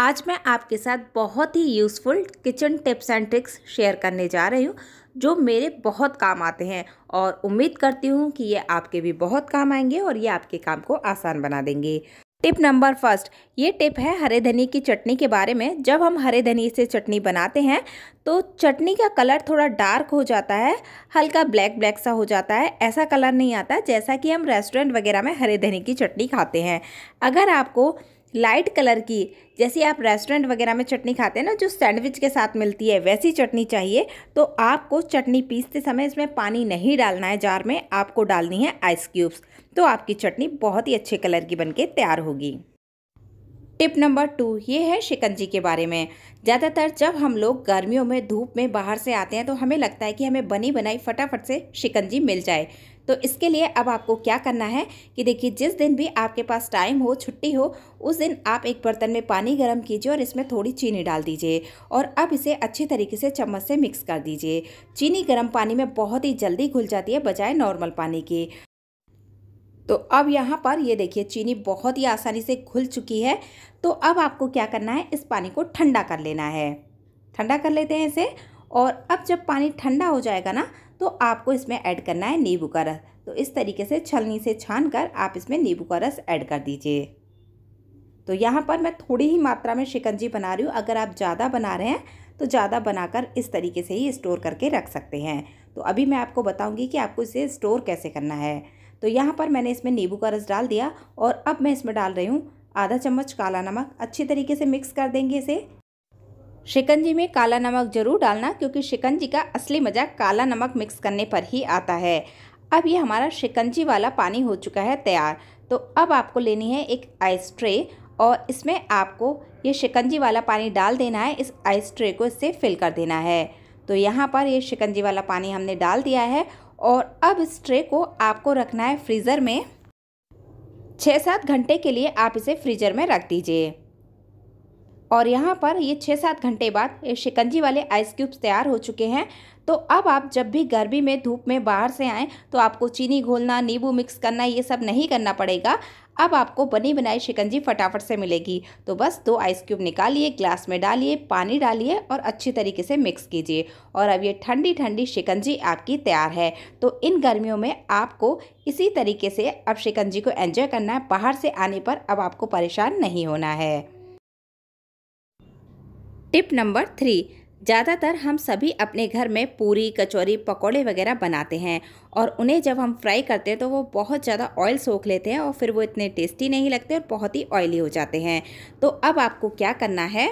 आज मैं आपके साथ बहुत ही useful kitchen tips and tricks share करने जा रही हूँ जो मेरे बहुत काम आते हैं और उम्मीद करती हूँ कि ये आपके भी बहुत काम आएंगे और ये आपके काम को आसान बना देंगे टिप नंबर फर्स्ट ये टिप है हरे धनी की चटनी के बारे में जब हम हरे धनी से चटनी बनाते हैं तो चटनी का कलर थोड़ा डार्क हो जाता है हल्का ब्लैक ब्लैक सा हो जाता है ऐसा कलर नहीं आता जैसा कि हम रेस्टोरेंट वगैरह में हरे धनी की चटनी खाते हैं अगर आपको लाइट कलर की जैसे आप रेस्टोरेंट वगैरह में चटनी खाते हैं ना जो सैंडविच के साथ मिलती है वैसी चटनी चाहिए तो आपको चटनी पीसते समय इसमें पानी नहीं डालना है जार में आपको डालनी है आइस क्यूब्स तो आपकी चटनी बहुत ही अच्छे कलर की बनके तैयार होगी टिप नंबर टू ये है शिकंजी के बारे में ज़्यादातर जब हम लोग गर्मियों में धूप में बाहर से आते हैं तो हमें लगता है कि हमें बनी बनाई फटाफट से शिकंजी मिल जाए तो इसके लिए अब आपको क्या करना है कि देखिए जिस दिन भी आपके पास टाइम हो छुट्टी हो उस दिन आप एक बर्तन में पानी गर्म कीजिए और इसमें थोड़ी चीनी डाल दीजिए और अब इसे अच्छे तरीके से चम्मच से मिक्स कर दीजिए चीनी गर्म पानी में बहुत ही जल्दी घुल जाती है बजाय नॉर्मल पानी की तो अब यहाँ पर ये देखिए चीनी बहुत ही आसानी से घुल चुकी है तो अब आपको क्या करना है इस पानी को ठंडा कर लेना है ठंडा कर लेते हैं इसे और अब जब पानी ठंडा हो जाएगा ना तो आपको इसमें ऐड करना है नींबू का रस तो इस तरीके से छलनी से छान कर आप इसमें नींबू का रस ऐड कर दीजिए तो यहाँ पर मैं थोड़ी ही मात्रा में शिकंजी बना रही हूँ अगर आप ज़्यादा बना रहे हैं तो ज़्यादा बनाकर इस तरीके से ही स्टोर करके रख सकते हैं तो अभी मैं आपको बताऊँगी कि आपको इसे स्टोर कैसे करना है तो यहाँ पर मैंने इसमें नींबू का रस डाल दिया और अब मैं इसमें डाल रही हूँ आधा चम्मच काला नमक अच्छी तरीके से मिक्स कर देंगे इसे शिकंजी में काला नमक जरूर डालना क्योंकि शिकंजी का असली मज़ा काला नमक मिक्स करने पर ही आता है अब ये हमारा शिकंजी वाला पानी हो चुका है तैयार तो अब आपको लेनी है एक आइस ट्रे और इसमें आपको ये शिकंजी वाला पानी डाल देना है इस आइस ट्रे को इससे फिल कर देना है तो यहाँ पर ये शिकंजी वाला पानी हमने डाल दिया है और अब इस ट्रे को आपको रखना है फ्रीज़र में छः सात घंटे के लिए आप इसे फ्रीजर में रख दीजिए और यहाँ पर ये छः सात घंटे बाद ये शिकंजी वाले आइस क्यूब्स तैयार हो चुके हैं तो अब आप जब भी गर्मी में धूप में बाहर से आएँ तो आपको चीनी घोलना नींबू मिक्स करना ये सब नहीं करना पड़ेगा अब आपको बनी बनाई शिकंजी फटाफट से मिलेगी तो बस दो आइस क्यूब निकालिए ग्लास में डालिए पानी डालिए और अच्छी तरीके से मिक्स कीजिए और अब ये ठंडी ठंडी शिकंजी आपकी तैयार है तो इन गर्मियों में आपको इसी तरीके से अब शिकंजी को एंजॉय करना है बाहर से आने पर अब आपको परेशान नहीं होना है टिप नंबर थ्री ज़्यादातर हम सभी अपने घर में पूरी कचौरी पकौड़े वगैरह बनाते हैं और उन्हें जब हम फ्राई करते हैं तो वो बहुत ज़्यादा ऑयल सोख लेते हैं और फिर वो इतने टेस्टी नहीं लगते और बहुत ही ऑयली हो जाते हैं तो अब आपको क्या करना है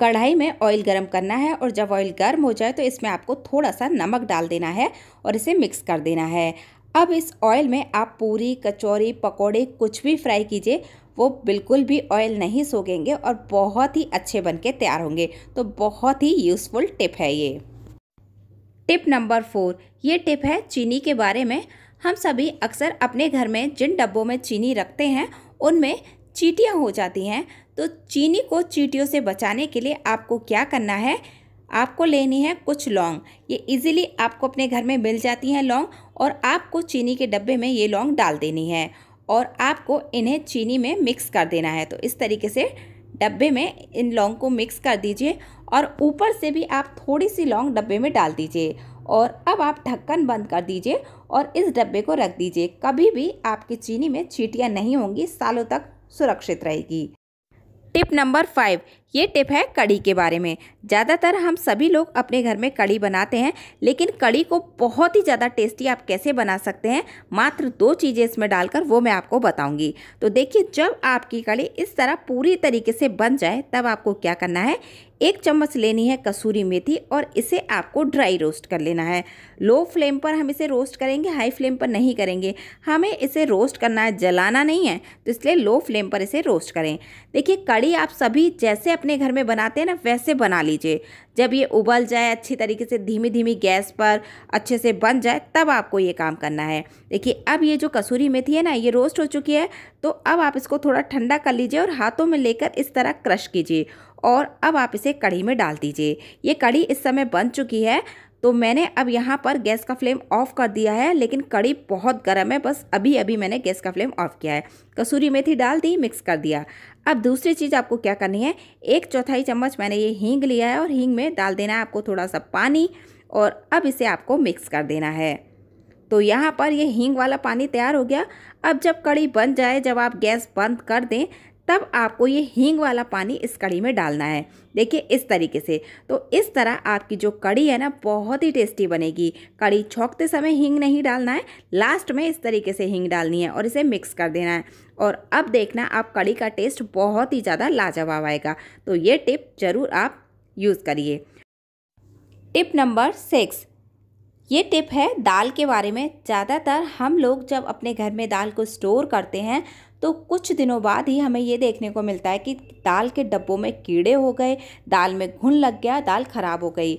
कढ़ाई में ऑयल गर्म करना है और जब ऑयल गर्म हो जाए तो इसमें आपको थोड़ा सा नमक डाल देना है और इसे मिक्स कर देना है अब इस ऑयल में आप पूरी कचौरी पकौड़े कुछ भी फ्राई कीजिए वो बिल्कुल भी ऑयल नहीं सोखेंगे और बहुत ही अच्छे बन के तैयार होंगे तो बहुत ही यूज़फुल टिप है ये टिप नंबर फोर ये टिप है चीनी के बारे में हम सभी अक्सर अपने घर में जिन डब्बों में चीनी रखते हैं उनमें चीटियाँ हो जाती हैं तो चीनी को चीटियों से बचाने के लिए आपको क्या करना है आपको लेनी है कुछ लौंग ये इजीली आपको अपने घर में मिल जाती हैं लौंग और आपको चीनी के डब्बे में ये लौंग डाल देनी है और आपको इन्हें चीनी में मिक्स कर देना है तो इस तरीके से डब्बे में इन लौंग को मिक्स कर दीजिए और ऊपर से भी आप थोड़ी सी लौंग डब्बे में डाल दीजिए और अब आप ढक्कन बंद कर दीजिए और इस डब्बे को रख दीजिए कभी भी आपकी चीनी में चीटियाँ नहीं होंगी सालों तक सुरक्षित रहेगी टिप नंबर फाइव ये टिप है कड़ी के बारे में ज़्यादातर हम सभी लोग अपने घर में कड़ी बनाते हैं लेकिन कड़ी को बहुत ही ज़्यादा टेस्टी आप कैसे बना सकते हैं मात्र दो चीज़ें इसमें डालकर वो मैं आपको बताऊंगी तो देखिए जब आपकी कड़ी इस तरह पूरी तरीके से बन जाए तब आपको क्या करना है एक चम्मच लेनी है कसूरी मेथी और इसे आपको ड्राई रोस्ट कर लेना है लो फ्लेम पर हम इसे रोस्ट करेंगे हाई फ्लेम पर नहीं करेंगे हमें इसे रोस्ट करना है जलाना नहीं है तो इसलिए लो फ्लेम पर इसे रोस्ट करें देखिए कड़ी आप सभी जैसे अपने घर में बनाते हैं ना वैसे बना लीजिए जब ये उबल जाए अच्छी तरीके से धीमी धीमी गैस पर अच्छे से बन जाए तब आपको ये काम करना है देखिए अब ये जो कसूरी मेथी है ना ये रोस्ट हो चुकी है तो अब आप इसको थोड़ा ठंडा कर लीजिए और हाथों में लेकर इस तरह क्रश कीजिए और अब आप इसे कढ़ी में डाल दीजिए ये कढ़ी इस समय बन चुकी है तो मैंने अब यहाँ पर गैस का फ्लेम ऑफ कर दिया है लेकिन कड़ी बहुत गर्म है बस अभी अभी मैंने गैस का फ्लेम ऑफ किया है कसूरी मेथी डाल दी मिक्स कर दिया अब दूसरी चीज़ आपको क्या करनी है एक चौथाई चम्मच मैंने ये हींग लिया है और हींग में डाल देना है आपको थोड़ा सा पानी और अब इसे आपको मिक्स कर देना है तो यहाँ पर ये हींग वाला पानी तैयार हो गया अब जब कड़ी बन जाए जब आप गैस बंद कर दें तब आपको ये हींग वाला पानी इस कड़ी में डालना है देखिए इस तरीके से तो इस तरह आपकी जो कड़ी है ना बहुत ही टेस्टी बनेगी कड़ी छोंकते समय हींग नहीं डालना है लास्ट में इस तरीके से हींग डालनी है और इसे मिक्स कर देना है और अब देखना आप कड़ी का टेस्ट बहुत ही ज़्यादा लाजवाब आएगा तो ये टिप ज़रूर आप यूज़ करिए टिप नंबर सिक्स ये टिप है दाल के बारे में ज़्यादातर हम लोग जब अपने घर में दाल को स्टोर करते हैं तो कुछ दिनों बाद ही हमें ये देखने को मिलता है कि दाल के डब्बों में कीड़े हो गए दाल में घुन लग गया दाल ख़राब हो गई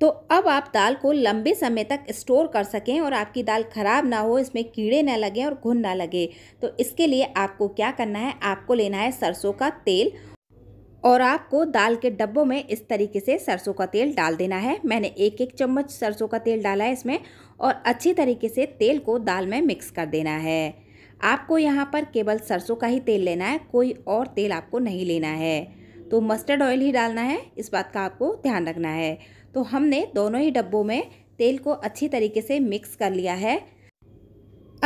तो अब आप दाल को लंबे समय तक स्टोर कर सकें और आपकी दाल ख़राब ना हो इसमें कीड़े ना लगें और घुन ना लगे तो इसके लिए आपको क्या करना है आपको लेना है सरसों का तेल और आपको दाल के डब्बों में इस तरीके से सरसों का तेल डाल देना है मैंने एक एक चम्मच सरसों का तेल डाला है इसमें और अच्छी तरीके से तेल को दाल में मिक्स कर देना है आपको यहाँ पर केवल सरसों का ही तेल लेना है कोई और तेल आपको नहीं लेना है तो मस्टर्ड ऑयल ही डालना है इस बात का आपको ध्यान रखना है तो हमने दोनों ही डब्बों में तेल को अच्छी तरीके से मिक्स कर लिया है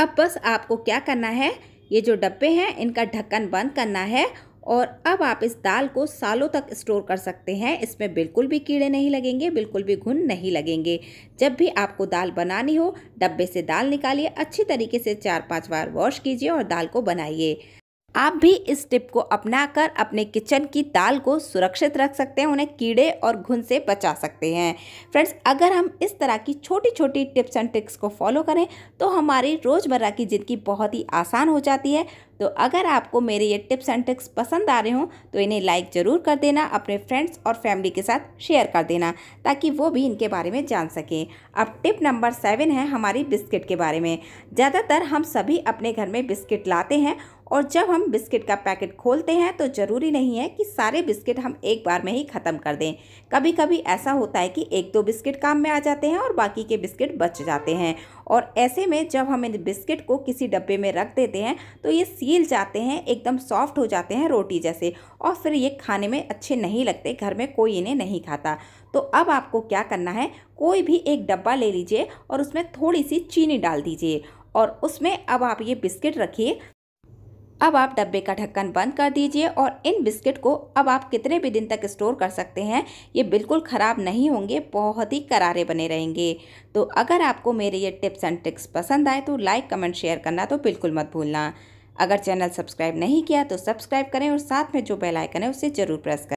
अब बस आपको क्या करना है ये जो डब्बे हैं इनका ढक्कन बंद करना है और अब आप इस दाल को सालों तक स्टोर कर सकते हैं इसमें बिल्कुल भी कीड़े नहीं लगेंगे बिल्कुल भी घुन नहीं लगेंगे जब भी आपको दाल बनानी हो डब्बे से दाल निकालिए अच्छी तरीके से चार पाँच बार वॉश कीजिए और दाल को बनाइए आप भी इस टिप को अपनाकर अपने किचन की दाल को सुरक्षित रख सकते हैं उन्हें कीड़े और घुन से बचा सकते हैं फ्रेंड्स अगर हम इस तरह की छोटी छोटी टिप्स एंड ट्रिक्स को फॉलो करें तो हमारी रोज़मर्रा की ज़िंदगी बहुत ही आसान हो जाती है तो अगर आपको मेरे ये टिप्स एंड ट्रिक्स पसंद आ रहे हों तो इन्हें लाइक ज़रूर कर देना अपने फ्रेंड्स और फैमिली के साथ शेयर कर देना ताकि वो भी इनके बारे में जान सकें अब टिप नंबर सेवन है हमारी बिस्किट के बारे में ज़्यादातर हम सभी अपने घर में बिस्किट लाते हैं और जब हम बिस्किट का पैकेट खोलते हैं तो ज़रूरी नहीं है कि सारे बिस्किट हम एक बार में ही ख़त्म कर दें कभी कभी ऐसा होता है कि एक दो बिस्किट काम में आ जाते हैं और बाकी के बिस्किट बच जाते हैं और ऐसे में जब हम इन बिस्किट को किसी डब्बे में रख देते हैं तो ये सील जाते हैं एकदम सॉफ्ट हो जाते हैं रोटी जैसे और फिर ये खाने में अच्छे नहीं लगते घर में कोई इन्हें नहीं खाता तो अब आपको क्या करना है कोई भी एक डब्बा ले लीजिए और उसमें थोड़ी सी चीनी डाल दीजिए और उसमें अब आप ये बिस्किट रखिए अब आप डब्बे का ढक्कन बंद कर दीजिए और इन बिस्किट को अब आप कितने भी दिन तक स्टोर कर सकते हैं ये बिल्कुल ख़राब नहीं होंगे बहुत ही करारे बने रहेंगे तो अगर आपको मेरे ये टिप्स एंड ट्रिक्स पसंद आए तो लाइक कमेंट शेयर करना तो बिल्कुल मत भूलना अगर चैनल सब्सक्राइब नहीं किया तो सब्सक्राइब करें और साथ में जो बेलाइकन है उसे ज़रूर प्रेस करें